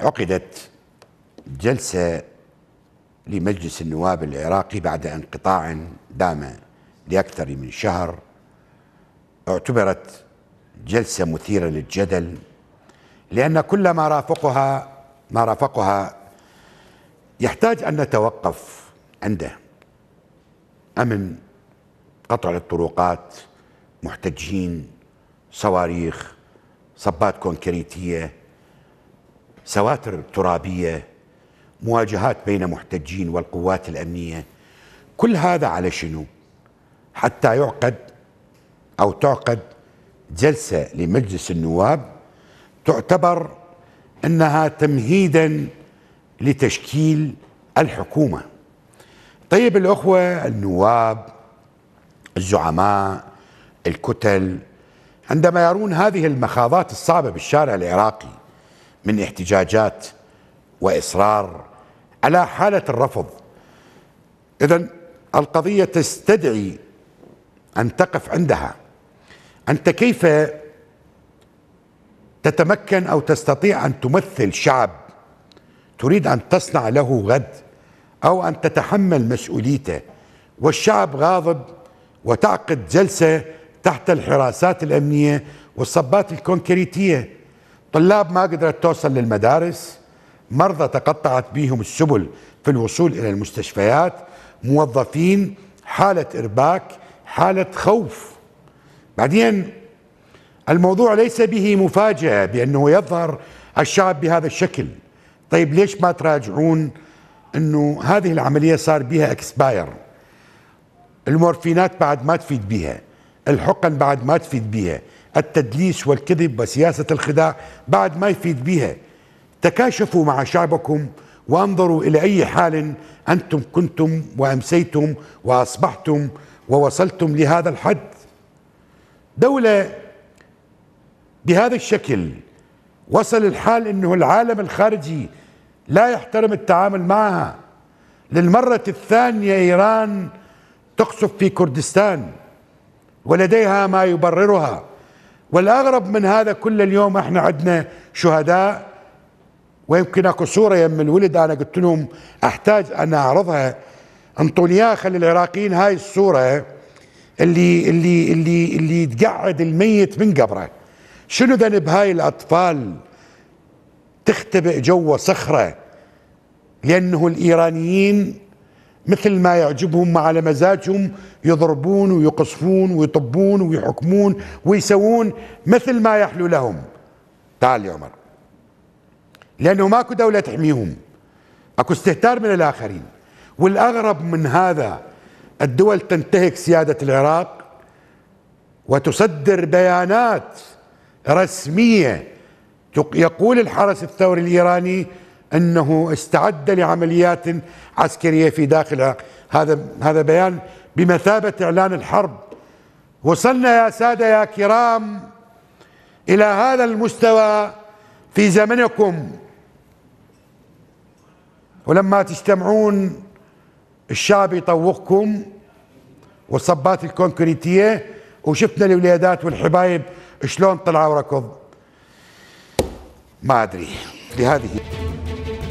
عقدت جلسة لمجلس النواب العراقي بعد انقطاع دام لأكثر من شهر اعتبرت جلسة مثيرة للجدل لأن كل ما رافقها ما رافقها يحتاج أن نتوقف عنده أمن قطع للطرقات محتجين صواريخ صبات كونكريتية سواتر ترابية مواجهات بين محتجين والقوات الأمنية كل هذا على شنو حتى يعقد أو تعقد جلسة لمجلس النواب تعتبر أنها تمهيدا لتشكيل الحكومة طيب الأخوة النواب الزعماء الكتل عندما يرون هذه المخاضات الصعبة بالشارع العراقي من احتجاجات واصرار على حاله الرفض اذا القضيه تستدعي ان تقف عندها انت كيف تتمكن او تستطيع ان تمثل شعب تريد ان تصنع له غد او ان تتحمل مسؤوليته والشعب غاضب وتعقد جلسه تحت الحراسات الامنيه والصبات الكونكريتيه طلاب ما قدرت توصل للمدارس مرضى تقطعت بهم السبل في الوصول إلى المستشفيات موظفين حالة إرباك حالة خوف بعدين الموضوع ليس به مفاجأة بأنه يظهر الشعب بهذا الشكل طيب ليش ما تراجعون أنه هذه العملية صار بها اكسباير المورفينات بعد ما تفيد بها الحقن بعد ما تفيد بها التدليس والكذب وسياسة الخداع بعد ما يفيد بها تكاشفوا مع شعبكم وانظروا إلى أي حال أنتم كنتم وأمسيتم وأصبحتم ووصلتم لهذا الحد دولة بهذا الشكل وصل الحال أنه العالم الخارجي لا يحترم التعامل معها للمرة الثانية إيران تقصف في كردستان ولديها ما يبررها والاغرب من هذا كل اليوم احنا عندنا شهداء ويمكن اكو صوره يم الولد انا قلت لهم احتاج ان اعرضها انطوني اياها خلي العراقيين هاي الصوره اللي اللي اللي اللي تقعد الميت من قبره شنو ذنب هاي الاطفال تختبئ جوا صخره لانه الايرانيين مثل ما يعجبهم على مزاجهم يضربون ويقصفون ويطبون ويحكمون ويسوون مثل ما يحلو لهم تعال يا عمر لأنه ماكو دولة تحميهم اكو استهتار من الآخرين والأغرب من هذا الدول تنتهك سيادة العراق وتصدر بيانات رسمية يقول الحرس الثوري الإيراني انه استعد لعمليات عسكريه في داخلها هذا هذا بيان بمثابه اعلان الحرب وصلنا يا ساده يا كرام الى هذا المستوى في زمنكم ولما تجتمعون الشعب يطوقكم والصبات الكونكريتيه وشفنا الوليدات والحبايب شلون طلعوا ركض ما ادري لهذه